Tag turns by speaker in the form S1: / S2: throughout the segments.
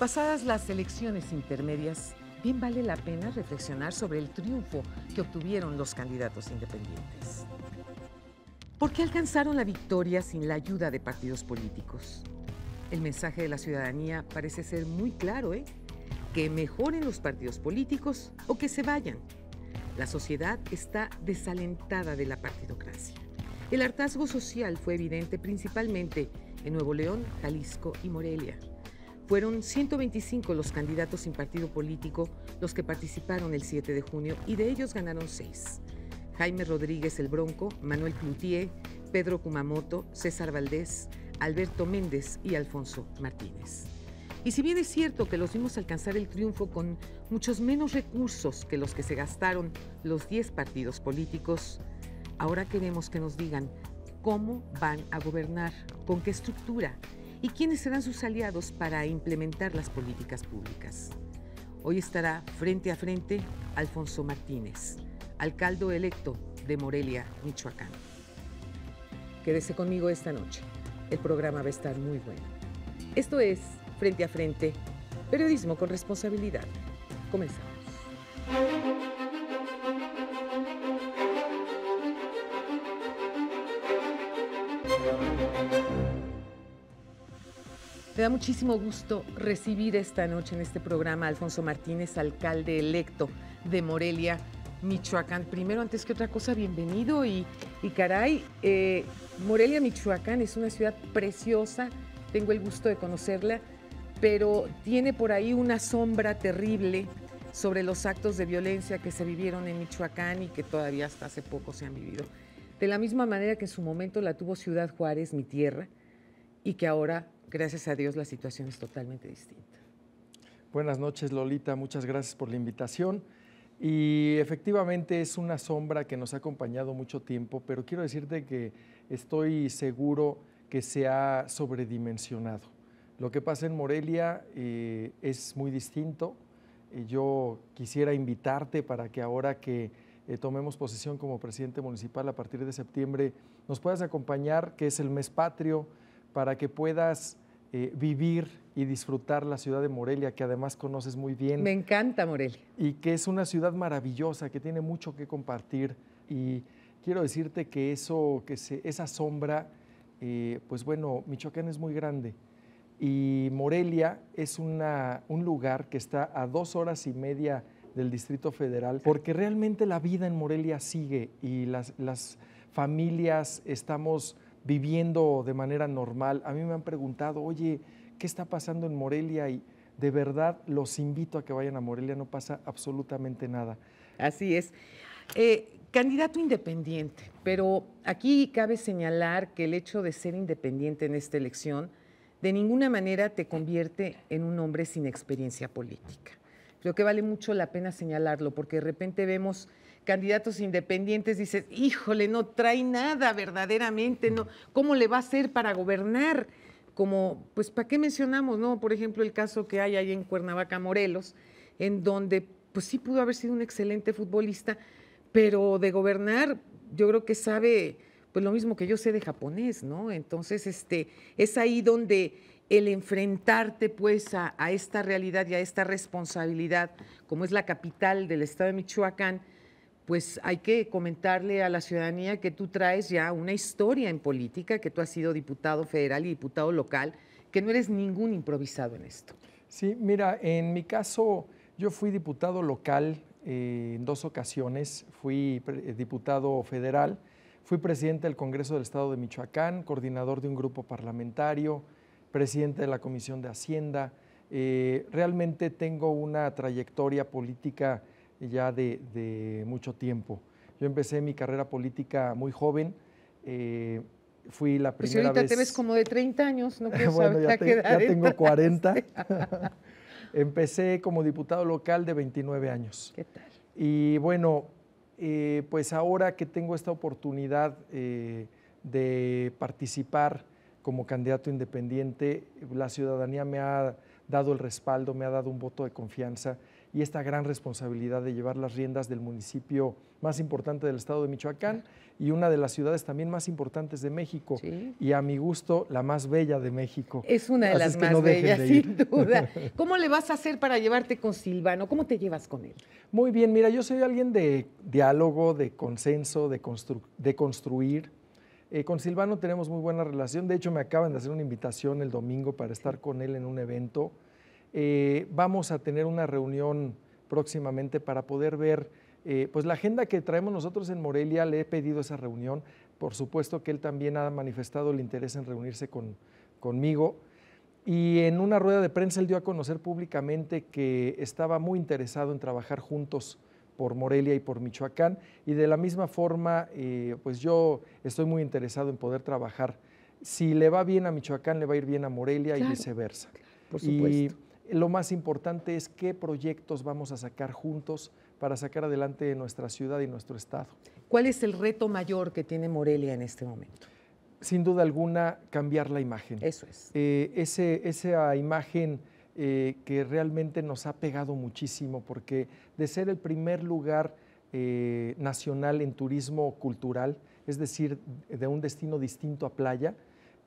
S1: Pasadas las elecciones intermedias, bien vale la pena reflexionar sobre el triunfo que obtuvieron los candidatos independientes. ¿Por qué alcanzaron la victoria sin la ayuda de partidos políticos? El mensaje de la ciudadanía parece ser muy claro, ¿eh? Que mejoren los partidos políticos o que se vayan. La sociedad está desalentada de la partidocracia. El hartazgo social fue evidente principalmente en Nuevo León, Jalisco y Morelia. Fueron 125 los candidatos sin partido político los que participaron el 7 de junio y de ellos ganaron 6. Jaime Rodríguez el Bronco, Manuel Cloutier, Pedro Kumamoto, César Valdés, Alberto Méndez y Alfonso Martínez. Y si bien es cierto que los vimos alcanzar el triunfo con muchos menos recursos que los que se gastaron los 10 partidos políticos, ahora queremos que nos digan cómo van a gobernar, con qué estructura y quiénes serán sus aliados para implementar las políticas públicas. Hoy estará frente a frente Alfonso Martínez, alcalde electo de Morelia, Michoacán. Quédese conmigo esta noche. El programa va a estar muy bueno. Esto es Frente a Frente, periodismo con responsabilidad. Comenzamos. Me da muchísimo gusto recibir esta noche en este programa a Alfonso Martínez, alcalde electo de Morelia, Michoacán. Primero, antes que otra cosa, bienvenido y, y caray, eh, Morelia, Michoacán es una ciudad preciosa, tengo el gusto de conocerla, pero tiene por ahí una sombra terrible sobre los actos de violencia que se vivieron en Michoacán y que todavía hasta hace poco se han vivido. De la misma manera que en su momento la tuvo Ciudad Juárez, mi tierra,
S2: y que ahora gracias a Dios la situación es totalmente distinta. Buenas noches, Lolita. Muchas gracias por la invitación. Y efectivamente es una sombra que nos ha acompañado mucho tiempo, pero quiero decirte que estoy seguro que se ha sobredimensionado. Lo que pasa en Morelia eh, es muy distinto. Eh, yo quisiera invitarte para que ahora que eh, tomemos posición como presidente municipal a partir de septiembre, nos puedas acompañar, que es el mes patrio, para que puedas eh, vivir y disfrutar la ciudad de Morelia, que además conoces muy bien. Me encanta Morelia. Y que es una ciudad maravillosa, que tiene mucho que compartir. Y quiero decirte que, eso, que se, esa sombra, eh, pues bueno, Michoacán es muy grande. Y Morelia es un lugar que está a dos horas y media del Distrito Federal, porque realmente la vida en Morelia sigue y las, las familias estamos viviendo de manera normal. A mí me han preguntado, oye, ¿qué está pasando en Morelia? Y de verdad los invito a que vayan a Morelia, no pasa absolutamente nada. Así es. Eh, candidato
S1: independiente, pero aquí cabe señalar que el hecho de ser independiente en esta elección de ninguna manera te convierte en un hombre sin experiencia política. Creo que vale mucho la pena señalarlo porque de repente vemos candidatos independientes, dices, híjole, no trae nada verdaderamente, no, ¿cómo le va a hacer para gobernar? Como, pues, ¿para qué mencionamos, no? Por ejemplo, el caso que hay ahí en Cuernavaca, Morelos, en donde, pues sí pudo haber sido un excelente futbolista, pero de gobernar, yo creo que sabe, pues lo mismo que yo sé de japonés, ¿no? Entonces, este, es ahí donde el enfrentarte pues a, a, esta realidad y a esta responsabilidad, como es la capital del estado de Michoacán, pues hay que comentarle a la ciudadanía que tú traes ya una historia en política, que tú has sido diputado federal y
S2: diputado local, que no eres ningún improvisado en esto. Sí, mira, en mi caso yo fui diputado local eh, en dos ocasiones, fui diputado federal, fui presidente del Congreso del Estado de Michoacán, coordinador de un grupo parlamentario, presidente de la Comisión de Hacienda. Eh, realmente tengo una trayectoria política ya de, mucho tiempo. Yo empecé mi carrera política muy joven. Eh, fui la pues primera pues ahorita te ves
S1: como de 30 años, no bueno, ya, tengo
S2: 40. Empecé como diputado local de 29 años. ¿Qué tal? Y bueno, eh, pues ahora que tengo esta oportunidad eh, de participar como candidato independiente, la ciudadanía me ha dado el respaldo, me ha dado un voto de confianza y esta gran responsabilidad de llevar las riendas del municipio más importante del estado de Michoacán y una de las ciudades también más importantes de México y a mi gusto la más bella de México. Es una de las más bellas, sin duda.
S1: ¿Cómo le vas a hacer para llevarte con
S2: Silvano? ¿Cómo te llevas con él? Muy bien, mira, yo soy alguien de diálogo, de consenso, de, de construir. Eh, con Silvano tenemos muy buena relación, de hecho me acaban de hacer una invitación el domingo para estar con él en un evento eh, vamos a tener una reunión próximamente para poder ver eh, pues la agenda que traemos nosotros en Morelia, le he pedido esa reunión. Por supuesto que él también ha manifestado el interés en reunirse conmigo. Y en una rueda de prensa él dio a conocer públicamente que estaba muy interesado en trabajar juntos por Morelia y por Michoacán. Y de la misma forma, eh, pues yo estoy muy interesado en poder trabajar. Si le va bien a Michoacán, le va a ir bien a Morelia y viceversa. Por supuesto. Lo más importante es qué proyectos vamos a sacar juntos para sacar adelante nuestra ciudad y nuestro estado. ¿Cuál es el reto mayor que tiene Morelia en este momento? Sin duda alguna, cambiar la imagen. Eso es. Eh, esa imagen eh, que realmente nos ha pegado muchísimo, porque de ser el primer lugar eh, nacional en turismo cultural, es decir, de un destino distinto a playa,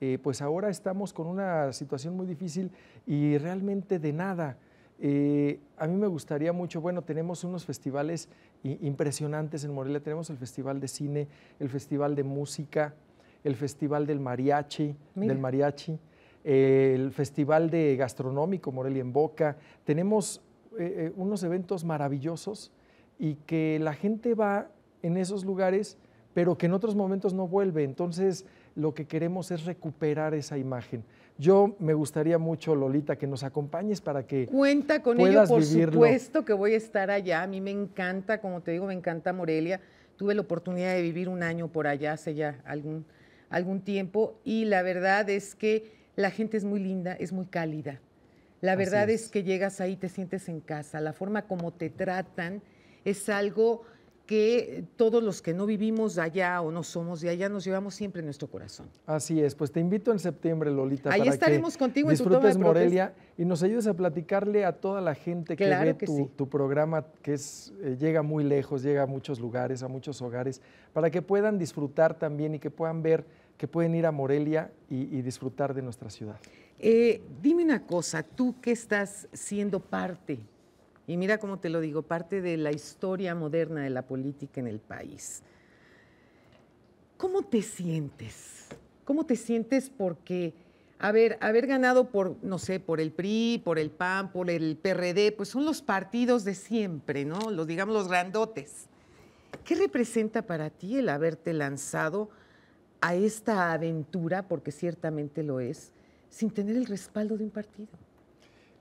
S2: eh, pues ahora estamos con una situación muy difícil y realmente de nada. Eh, a mí me gustaría mucho, bueno, tenemos unos festivales impresionantes en Morelia, tenemos el Festival de Cine, el Festival de Música, el Festival del Mariachi, del Mariachi, el Festival de Gastronómico Morelia en Boca, tenemos eh, unos eventos maravillosos y que la gente va en esos lugares, pero que en otros momentos no vuelve, entonces lo que queremos es recuperar esa imagen. Yo me gustaría mucho, Lolita, que nos acompañes para que.
S1: Cuenta con ello, por supuesto que voy a estar allá. A mí me encanta, como te digo, me encanta Morelia. Tuve la oportunidad de vivir un año por allá hace ya algún, algún tiempo y la verdad es que la gente es muy linda, es muy cálida. La verdad es. que llegas ahí, te sientes en casa. La forma como te tratan es algo que todos los que no
S2: vivimos allá o no somos de allá nos llevamos siempre en nuestro corazón. Así es, pues te invito en septiembre, Lolita. Ahí estaremos contigo en tu Morelia y nos ayudes a platicarle a toda la gente que ve tu, programa, que eh, llega muy lejos, llega a muchos lugares, a muchos hogares, para que puedan disfrutar también y que puedan ver que pueden ir a Morelia y, disfrutar de nuestra ciudad. Eh, dime una cosa, tú que estás siendo parte
S1: y mira cómo te lo digo, parte de la historia moderna de la política en el país. ¿Cómo te sientes? ¿Cómo te sientes porque, haber ganado por, no sé, por el PRI, por el PAN, por el PRD, pues son los partidos de siempre, ¿no? Los, digamos, los grandotes. ¿Qué representa para ti el haberte lanzado a esta aventura, porque ciertamente lo es,
S2: sin tener el respaldo de un partido?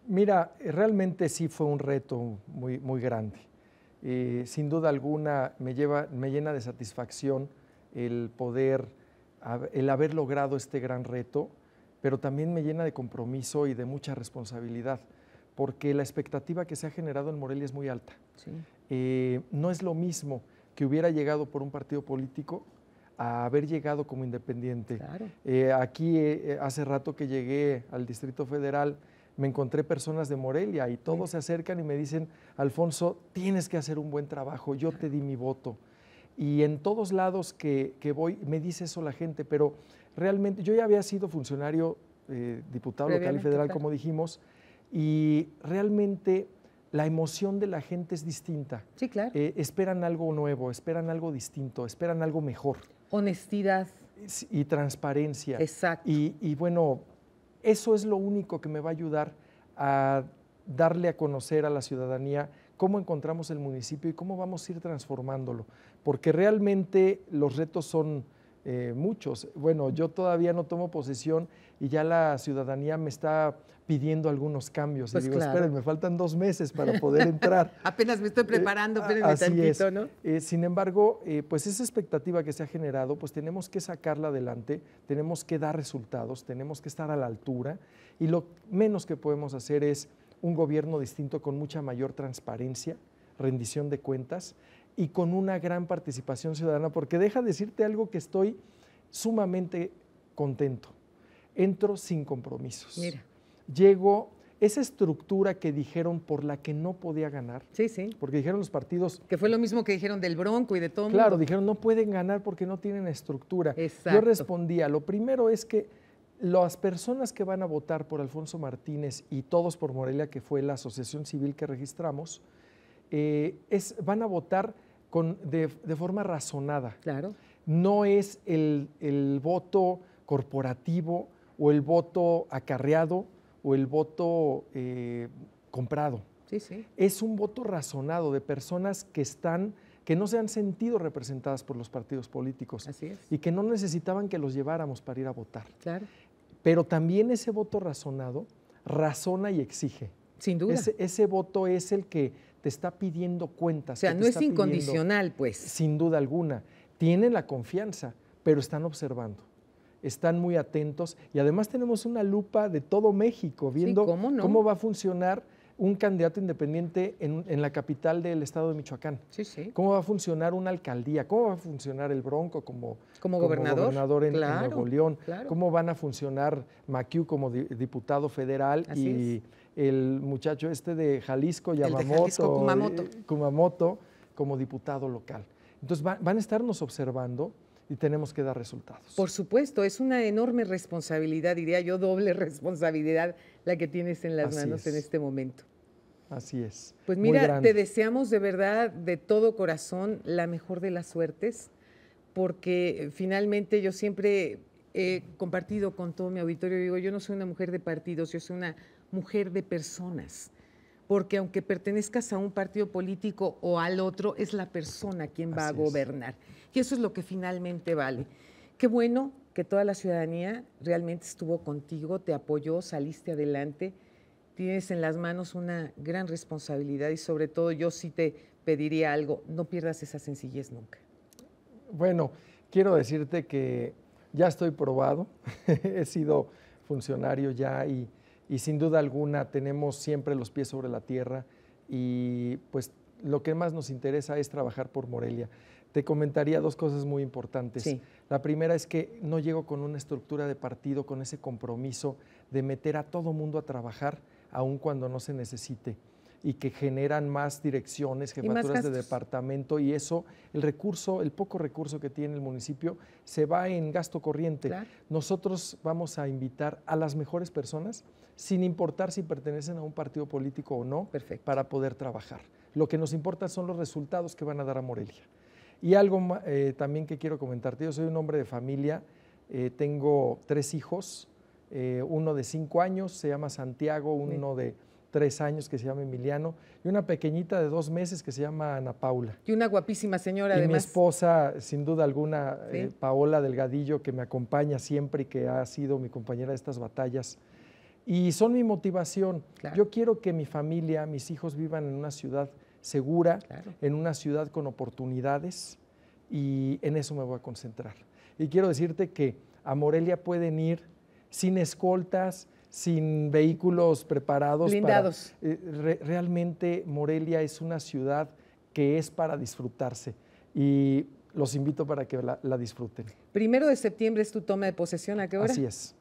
S2: Mira, realmente sí fue un reto muy, grande. Eh, sin duda alguna me, lleva, me llena de satisfacción el poder, el haber logrado este gran reto, pero también me llena de compromiso y de mucha responsabilidad, porque la expectativa que se ha generado en Morelia es muy alta. Eh, no es lo mismo que hubiera llegado por un partido político a haber llegado como independiente. Claro. Eh, aquí hace rato que llegué al Distrito Federal, me encontré personas de Morelia y todos se acercan y me dicen, Alfonso, tienes que hacer un buen trabajo, yo te di mi voto. Y en todos lados que, voy me dice eso la gente, pero realmente yo ya había sido funcionario, eh, diputado local y federal, como dijimos, y realmente la emoción de la gente es distinta. Sí, claro. Eh, esperan algo nuevo, esperan algo distinto, esperan algo mejor. Honestidad. Y transparencia. Exacto. y bueno, eso es lo único que me va a ayudar a darle a conocer a la ciudadanía cómo encontramos el municipio y cómo vamos a ir transformándolo, porque realmente los retos son eh, muchos. Bueno, yo todavía no tomo posesión y ya la ciudadanía me está pidiendo algunos cambios. y pues digo, me faltan dos meses para poder entrar. Apenas me estoy eh, preparando, eh, espérenme así tantito, ¿no? Eh, sin embargo, eh, pues esa expectativa que se ha generado, pues tenemos que sacarla adelante, tenemos que dar resultados, tenemos que estar a la altura y lo menos que podemos hacer es un gobierno distinto con mucha mayor transparencia, rendición de cuentas y con una gran participación ciudadana, porque deja decirte algo que estoy sumamente contento. Entro sin compromisos. Mira llegó esa estructura que dijeron por la que no podía ganar. Sí, sí. Porque dijeron los partidos. Que fue lo mismo que dijeron del Bronco y de todo. Claro, dijeron no pueden ganar porque no tienen estructura. Exacto. Yo respondía, lo primero es que las personas que van a votar por Alfonso Martínez y todos por Morelia, que fue la asociación civil que registramos, eh, es, van a votar con, de, forma razonada. Claro. No es el, el voto corporativo o el voto acarreado o el voto eh, comprado. Sí, sí. Es un voto razonado de personas que están que no se han sentido representadas por los partidos políticos Así es. y que no necesitaban que los lleváramos para ir a votar. Claro. Pero también ese voto razonado razona y exige. Sin duda. Ese, voto es el que te está pidiendo cuentas. O sea, no es incondicional, pues. Sin duda alguna. Tienen la confianza, pero están observando están muy atentos y además tenemos una lupa de todo México viendo ¿cómo, va a funcionar un candidato independiente en, la capital del estado de Michoacán. ¿Cómo va a funcionar una alcaldía? ¿Cómo va a funcionar el Bronco como, como, gobernador? en, Nuevo León? ¿Cómo van a funcionar Maquiu como diputado federal y el muchacho este de Jalisco, Yamamoto, eh, Kumamoto. como diputado local? Entonces van a estarnos observando y tenemos que dar resultados.
S1: Por supuesto, es una enorme responsabilidad, diría yo, doble responsabilidad la que tienes en las manos en este
S2: momento. Así es. Pues mira, te
S1: deseamos de verdad, de todo corazón, la mejor de las suertes, porque finalmente yo siempre he compartido con todo mi auditorio, digo, yo no soy una mujer de partidos, yo soy una mujer de personas porque aunque pertenezcas a un partido político o al otro, es la persona quien va a gobernar. Y eso es lo que finalmente vale. Qué bueno que toda la ciudadanía realmente estuvo contigo, te apoyó, saliste adelante, tienes en las manos una gran responsabilidad y sobre todo yo sí te pediría algo, no pierdas esa sencillez nunca.
S2: Bueno, quiero decirte que ya estoy probado, he sido funcionario ya y y sin duda alguna tenemos siempre los pies sobre la tierra y pues lo que más nos interesa es trabajar por Morelia. Te comentaría dos cosas muy importantes. La primera es que no llego con una estructura de partido, con ese compromiso de meter a todo mundo a trabajar, aun cuando no se necesite y que generan más direcciones, jefaturas de departamento y eso, el recurso, el poco recurso que tiene el municipio se va en gasto corriente. Nosotros vamos a invitar a las mejores personas, sin importar si pertenecen a un partido político o no, para poder trabajar. Lo que nos importa son los resultados que van a dar a Morelia. Y algo eh, también que quiero comentarte, yo soy un hombre de familia, eh, tengo tres hijos, eh, uno de cinco años, se llama Santiago, uno de tres años que se llama Emiliano y una pequeñita de dos meses que se llama Ana Paula.
S1: Y una guapísima señora y Mi
S2: esposa, sin duda alguna, eh, Paola Delgadillo, que me acompaña siempre y que ha sido mi compañera de estas batallas. Y son mi motivación. Yo quiero que mi familia, mis hijos vivan en una ciudad segura, en una ciudad con oportunidades y en eso me voy a concentrar. Y quiero decirte que a Morelia pueden ir sin escoltas, sin vehículos preparados. Blindados. Eh, realmente Morelia es una ciudad que es para disfrutarse y los invito para que la, disfruten. Primero de septiembre es tu toma de posesión, ¿a qué hora? Así es.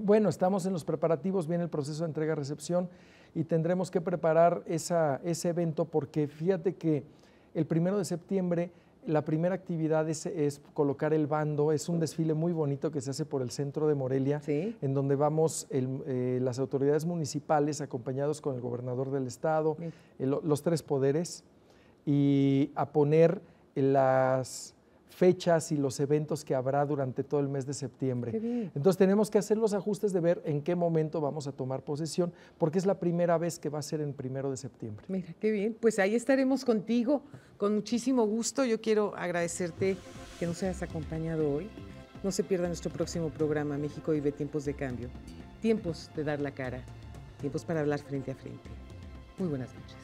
S2: Bueno, estamos en los preparativos, viene el proceso de entrega-recepción y tendremos que preparar ese evento porque fíjate que el primero de septiembre la primera actividad es, colocar el bando, es un desfile muy bonito que se hace por el centro de Morelia, en donde vamos eh, las autoridades municipales acompañados con el gobernador del estado, los tres poderes, y a poner las fechas y los eventos que habrá durante todo el mes de septiembre. Entonces tenemos que hacer los ajustes de ver en qué momento vamos a tomar posesión, porque es la primera vez que va a ser en primero de septiembre.
S1: Mira, qué bien. Pues ahí estaremos contigo con muchísimo gusto. Yo quiero agradecerte que nos hayas acompañado hoy. No se pierda nuestro próximo programa, México vive tiempos de cambio, tiempos de dar la cara, tiempos para hablar frente a frente. Muy buenas noches.